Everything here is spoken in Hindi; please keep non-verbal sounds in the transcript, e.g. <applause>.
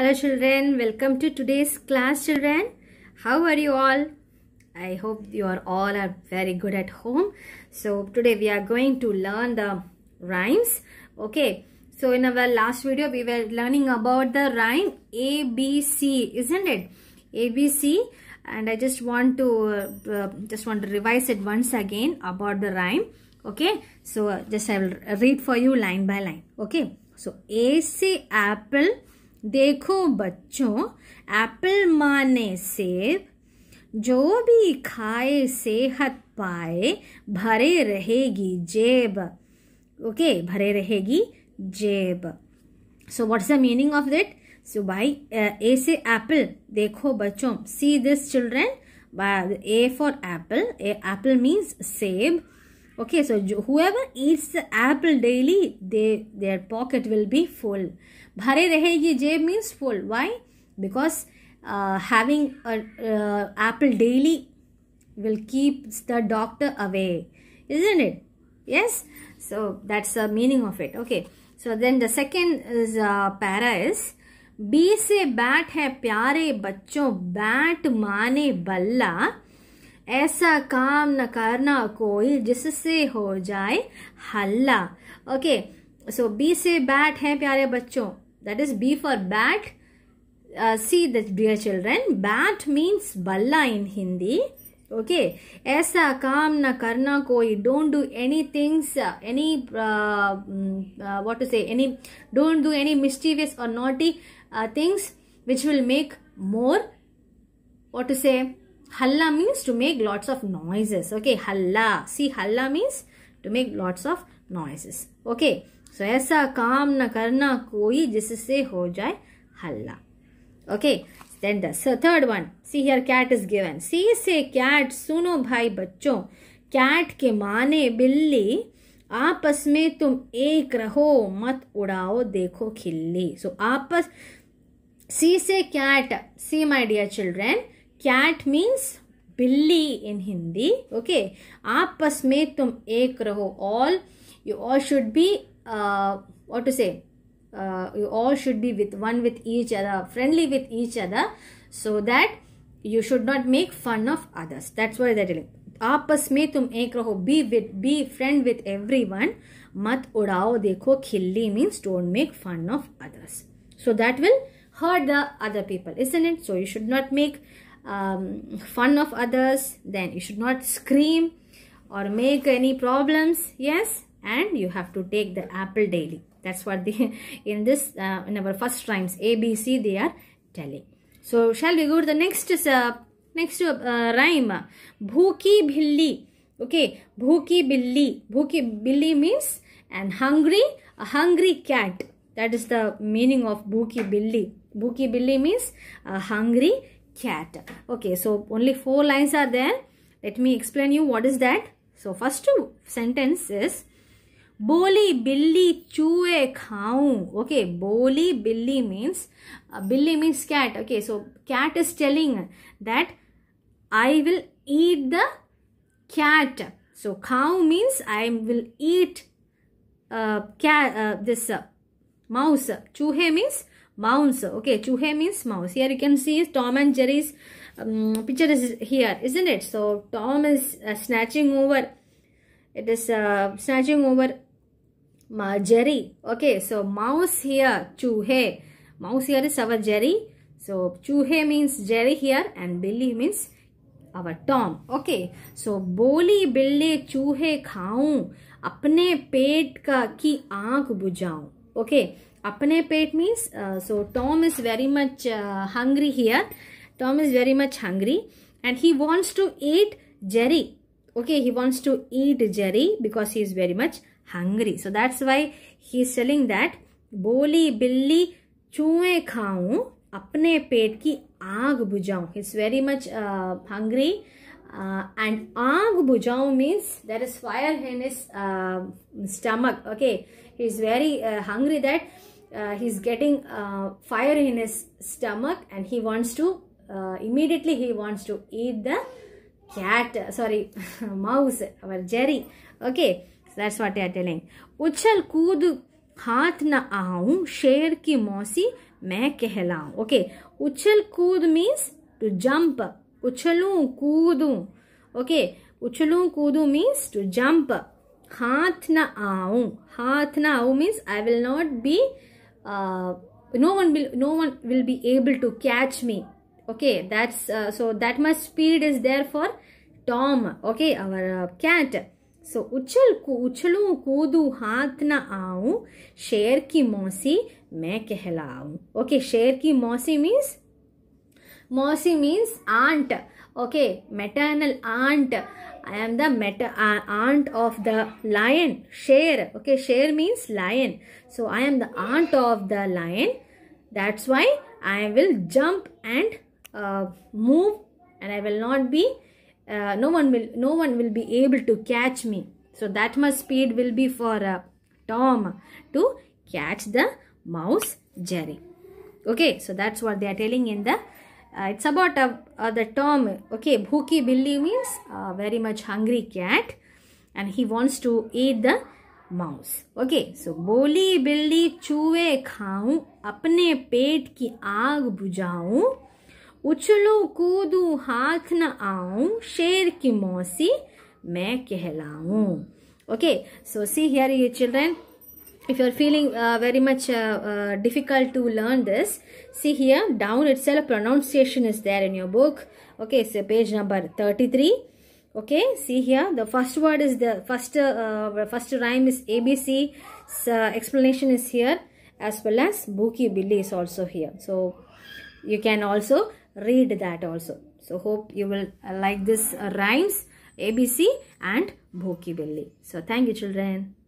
hello children welcome to today's class children how are you all i hope you are all are very good at home so today we are going to learn the rhymes okay so in our last video we were learning about the rhyme a b c isn't it a b c and i just want to uh, uh, just want to revise it once again about the rhyme okay so uh, just i will read for you line by line okay so a c apple देखो बच्चों एप्पल माने सेब जो भी खाए सेहत पाए भरे रहेगी जेब ओके okay, भरे रहेगी जेब so what's the meaning of that so भाई ए से एप्पल देखो बच्चों see this children A for apple apple means सेब okay so whoever eats the apple daily they their pocket will be full bhare rahegi jeb means full why because uh, having a uh, apple daily will keep the doctor away isn't it yes so that's the meaning of it okay so then the second is uh, para is B से बैट है प्यारे बच्चों बैट माने बल्ला ऐसा काम न करना कोई जिससे हो जाए हल्ला ओके सो बी से बैट है प्यारे बच्चों that is B for bat see dear dear bat means बल्ला इन हिंदी ओके ऐसा काम न करना कोई don't do any things any what to say any don't do any mischievous और naughty things which will make more what to say Halla means to make lots of noises. Okay, halla. See, halla means to make lots of noises. Okay, so aisa kaam na karna koi jisse ho jaye halla Okay, then the so third one. See here, cat is given. See say cat. suno bhai bachcho Cat ke maane billi aapas mein tum ek raho mat udao dekho khilli so, aapas see say cat see my dear children cat means बिल्ली इन हिंदी ओके आपस में तुम एक रहो all you all should be what to say you all should be with one with each other friendly with each other so that you should not make fun of others that's were that आपस में तुम एक रहो be with be friend with everyone मत उड़ाओ देखो खिल्ली means don't make fun of others so that will hurt the other people is isn't it so you should not make um, fun of others then you should not scream or make any problems yes and you have to take the apple daily that's what the <laughs> in this uh, in our first rhymes a b c they are telling so shall we go to the next uh, next uh, rhyme bhuki billi okay bhuki billi bhuki billi means and hungry a hungry cat that is the meaning of bhuki billi bhuki billi means a hungry cat okay so only four lines are there let me explain you what is that so first two sentence is boli billi chue khau okay boli billi means uh, billi means cat okay so cat is telling that i will eat the cat so khau means i will eat uh, uh, this uh, mouse chuhe means mouse okay chuhe means mouse here you can see tom and jerry's um, picture is here isn't it so tom is uh, snatching over it is uh, snatching over uh, jerry okay so mouse here chuhe mouse here is our jerry so chuhe means jerry here and billy means our tom okay so बोली बिल्ले चूहे खाऊं अपने पेट का की आंख बुझाऊं okay apne pet means, uh, so Tom is very much uh, hungry here. Tom is very much hungry and he wants to eat Jerry. Okay, he wants to eat Jerry because he is very much hungry. So that's why he is telling that, Boli Billy चूहे खाऊं अपने पेट की आग बुझाऊं it's very much hungry and आग बुझाऊं means there is fire in stomach. Okay, he is very very uh, hungry uh, he's getting uh, fire in his stomach and he wants to uh, immediately he wants to eat the cat sorry mouse our jerry okay so that's what they are telling uchal kood na ना sher ki mausi main मैं okay uchal उछल means to jump जंप उछलूं okay ओके उछलूं means to jump jump na ना आऊं na ना means i will not be uh, Uh, no one will no one will be able to catch me okay that's uh, so that much speed is there for tom okay our uh, cat so ಉಚ್ಚಲ್ ಉಚ್ಚಲು ಕೂದು ಹಾತ್ನ ಆವು ಶೇರ್ ಕಿ ಮೋಸಿ ಮೇ ಕೆಹಲಾವು Okay, ಶೇರ್ ki ಮೋಸಿ means ಮೋಸಿ means aunt. Okay, maternal aunt. I am the meta, uh, aunt of the lion. Share. Okay, share means lion. So, I am the aunt of the lion. That's why I will jump and uh, move and I will not be, uh, no one will, no one will be able to catch me. So, that much speed will be for uh, Tom to catch the mouse Jerry. Okay, so that's what they are telling in the Uh, it's about a, a the term, okay, bhooki billi means a very much hungry cat and he wants to eat the mouse okay so boli billi चूहे khau apne pet ki aag bujhau उछलू koodu haath na aau sher ki mausi main kehlaau okay so see here you children if you are feeling uh, very much uh, uh, difficult to learn this see here down itself pronunciation is there in your book okay so page number 33 okay see here the first word is the first uh, uh, first rhyme is abc explanation is here as well as Buki Billy is also here. So you can also read that also. So hope you will like this rhymes ABC and Buki Billy. So thank you children.